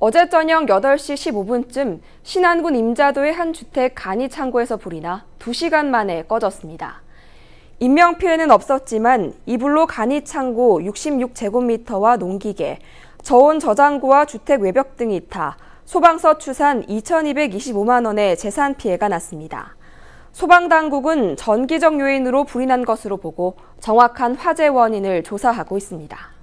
어제 저녁 8시 15분쯤 신안군 임자도의 한 주택 간이 창고에서 불이 나 2시간 만에 꺼졌습니다. 인명피해는 없었지만 이불로 간이 창고 66제곱미터와 농기계, 저온 저장고와 주택 외벽 등이 타 소방서 추산 2,225만 원의 재산 피해가 났습니다. 소방당국은 전기적 요인으로 불이 난 것으로 보고 정확한 화재 원인을 조사하고 있습니다.